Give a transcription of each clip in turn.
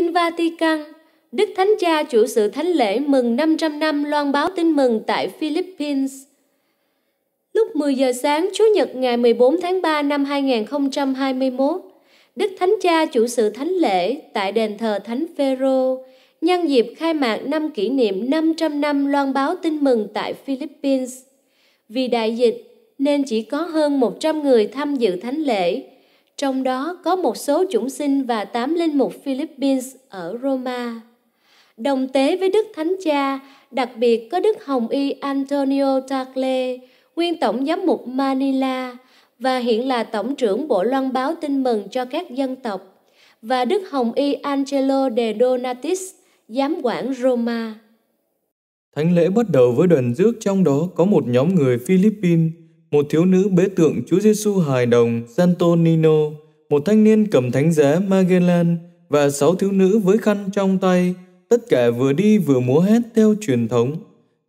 Tin Vatican Đức Thánh Cha chủ sự thánh lễ mừng 500 năm loan báo tin mừng tại Philippines. Lúc 10 giờ sáng Chủ nhật ngày 14 tháng 3 năm 2021, Đức Thánh Cha chủ sự thánh lễ tại đền thờ Thánh Phêrô nhân dịp khai mạc năm kỷ niệm 500 năm loan báo tin mừng tại Philippines. Vì đại dịch nên chỉ có hơn 100 người tham dự thánh lễ trong đó có một số chủng sinh và tám linh mục Philippines ở Roma. Đồng tế với Đức Thánh Cha, đặc biệt có Đức Hồng Y Antonio Tagle, nguyên tổng giám mục Manila và hiện là tổng trưởng Bộ Loan báo tin mừng cho các dân tộc và Đức Hồng Y Angelo de Donatis, giám quản Roma. Thánh lễ bắt đầu với đoàn rước trong đó có một nhóm người Philippines một thiếu nữ bế tượng Chúa Giêsu hài đồng Santo một thanh niên cầm thánh giá Magellan và sáu thiếu nữ với khăn trong tay, tất cả vừa đi vừa múa hát theo truyền thống.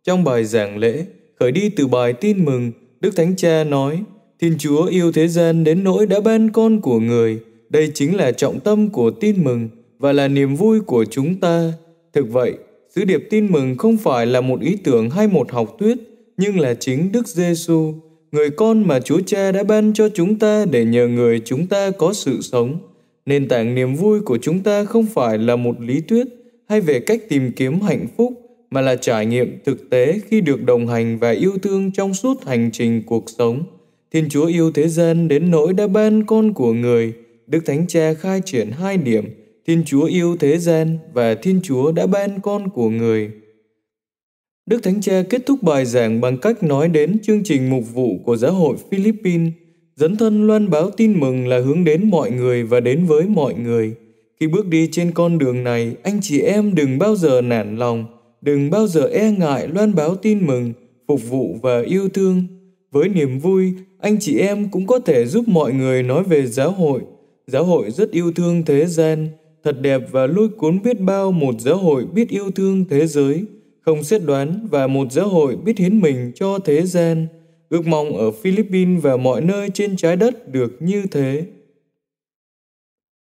Trong bài giảng lễ, khởi đi từ bài tin mừng, Đức Thánh Cha nói, Thiên Chúa yêu thế gian đến nỗi đã ban con của người, đây chính là trọng tâm của tin mừng và là niềm vui của chúng ta. Thực vậy, sứ điệp tin mừng không phải là một ý tưởng hay một học thuyết, nhưng là chính Đức Giêsu người con mà Chúa Cha đã ban cho chúng ta để nhờ người chúng ta có sự sống. Nền tảng niềm vui của chúng ta không phải là một lý thuyết hay về cách tìm kiếm hạnh phúc, mà là trải nghiệm thực tế khi được đồng hành và yêu thương trong suốt hành trình cuộc sống. Thiên Chúa yêu thế gian đến nỗi đã ban con của người. Đức Thánh Cha khai triển hai điểm, Thiên Chúa yêu thế gian và Thiên Chúa đã ban con của người. Đức Thánh Cha kết thúc bài giảng bằng cách nói đến chương trình mục vụ của giáo hội Philippines, dấn thân loan báo tin mừng là hướng đến mọi người và đến với mọi người. Khi bước đi trên con đường này, anh chị em đừng bao giờ nản lòng, đừng bao giờ e ngại loan báo tin mừng, phục vụ và yêu thương. Với niềm vui, anh chị em cũng có thể giúp mọi người nói về giáo hội. Giáo hội rất yêu thương thế gian, thật đẹp và lôi cuốn biết bao một giáo hội biết yêu thương thế giới – không xét đoán và một giáo hội biết hiến mình cho thế gian. Ước mong ở Philippines và mọi nơi trên trái đất được như thế.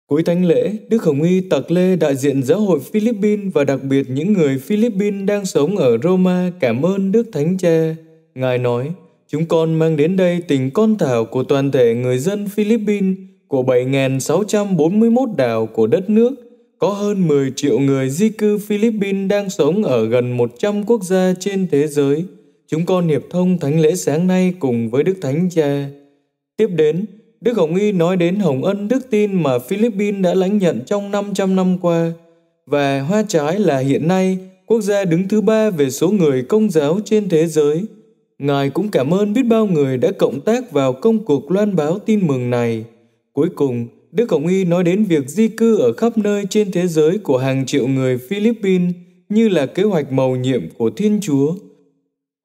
Cuối thánh lễ, Đức Hồng Y Tạc Lê đại diện giáo hội Philippines và đặc biệt những người Philippines đang sống ở Roma cảm ơn Đức Thánh Cha. Ngài nói, chúng con mang đến đây tình con thảo của toàn thể người dân Philippines của 7.641 đảo của đất nước có hơn 10 triệu người di cư Philippines đang sống ở gần 100 quốc gia trên thế giới. Chúng con hiệp thông thánh lễ sáng nay cùng với Đức Thánh Cha. Tiếp đến, Đức Hồng Y nói đến hồng ân đức tin mà Philippines đã lãnh nhận trong 500 năm qua. Và hoa trái là hiện nay quốc gia đứng thứ ba về số người công giáo trên thế giới. Ngài cũng cảm ơn biết bao người đã cộng tác vào công cuộc loan báo tin mừng này. Cuối cùng, Đức Cộng Y nói đến việc di cư ở khắp nơi trên thế giới của hàng triệu người Philippines như là kế hoạch mầu nhiệm của Thiên Chúa.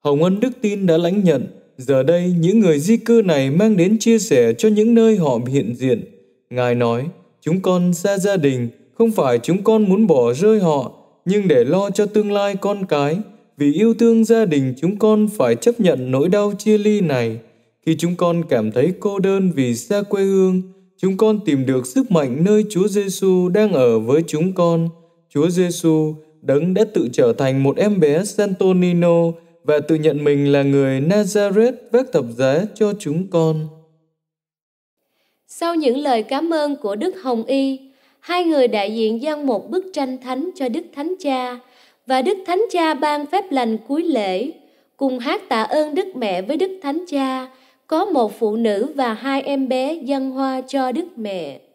Hồng Ân Đức Tin đã lãnh nhận, giờ đây những người di cư này mang đến chia sẻ cho những nơi họ hiện diện. Ngài nói, chúng con xa gia đình, không phải chúng con muốn bỏ rơi họ, nhưng để lo cho tương lai con cái, vì yêu thương gia đình chúng con phải chấp nhận nỗi đau chia ly này. Khi chúng con cảm thấy cô đơn vì xa quê hương, chúng con tìm được sức mạnh nơi Chúa Giêsu đang ở với chúng con. Chúa Giêsu đấng đã tự trở thành một em bé Santonino và tự nhận mình là người Nazareth vác thập giá cho chúng con. Sau những lời cảm ơn của Đức Hồng Y, hai người đại diện dâng một bức tranh thánh cho Đức Thánh Cha và Đức Thánh Cha ban phép lành cuối lễ, cùng hát tạ ơn Đức Mẹ với Đức Thánh Cha có một phụ nữ và hai em bé dâng hoa cho Đức Mẹ.